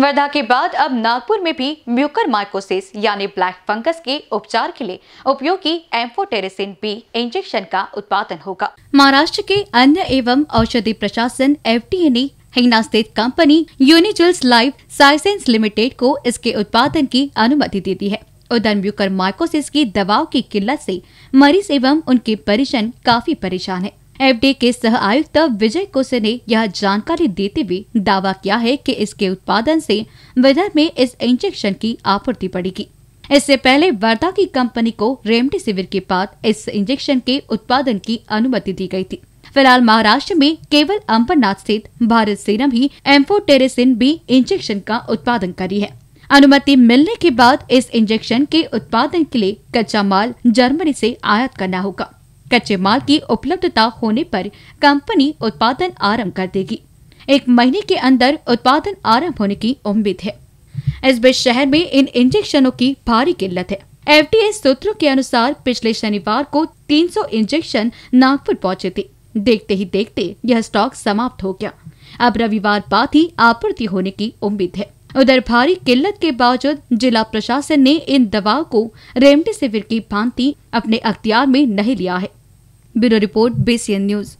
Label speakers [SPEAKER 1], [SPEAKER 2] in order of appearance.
[SPEAKER 1] वर्धा के बाद अब नागपुर में भी म्यूकर माइकोसिस यानी ब्लैक फंगस के उपचार के लिए उपयोगी एम्फोटेरिसिन बी इंजेक्शन का उत्पादन होगा महाराष्ट्र के अन्य एवं औषधि प्रशासन एफ ने हिंगना स्थित company Unijules life sciences limited को इसके उत्पादन की अनुमति दे दी है उधर म्यूकर माइकोसिस की दवाओं की किल्लत से मरीज एवं उनके परिजन काफी परेशान है एफडी के सह आयुक्त विजय कुसे ने यह जानकारी देते हुए दावा किया है कि इसके उत्पादन से विदर्भ में इस इंजेक्शन की आपूर्ति बढ़ेगी इससे पहले वर्धा की कंपनी को रेमडेसिविर के बाद इस इंजेक्शन के उत्पादन की अनुमति दी गई थी फिलहाल महाराष्ट्र में केवल अम्बरनाथ स्थित भारत सेना भी एम्फोटेरेसिन बी इंजेक्शन का उत्पादन करी है अनुमति मिलने के बाद इस इंजेक्शन के उत्पादन के लिए कच्चा माल जर्मनी से आयात करना होगा कच्चे माल की उपलब्धता होने पर कंपनी उत्पादन आरंभ कर देगी एक महीने के अंदर उत्पादन आरंभ होने की उम्मीद है इस बीच शहर में इन इंजेक्शनों की भारी किल्लत है एफ सूत्रों के अनुसार पिछले शनिवार को 300 इंजेक्शन नागपुर पहुंचे थे देखते ही देखते यह स्टॉक समाप्त हो गया अब रविवार बाद ही आपूर्ति होने की उम्मीद है उधर भारी किल्लत के बावजूद जिला प्रशासन ने इन दवाओं को रेमडेसिविर की भांति अपने अख्तियार में नहीं लिया है ब्यूरो रिपोर्ट बेसियन न्यूज़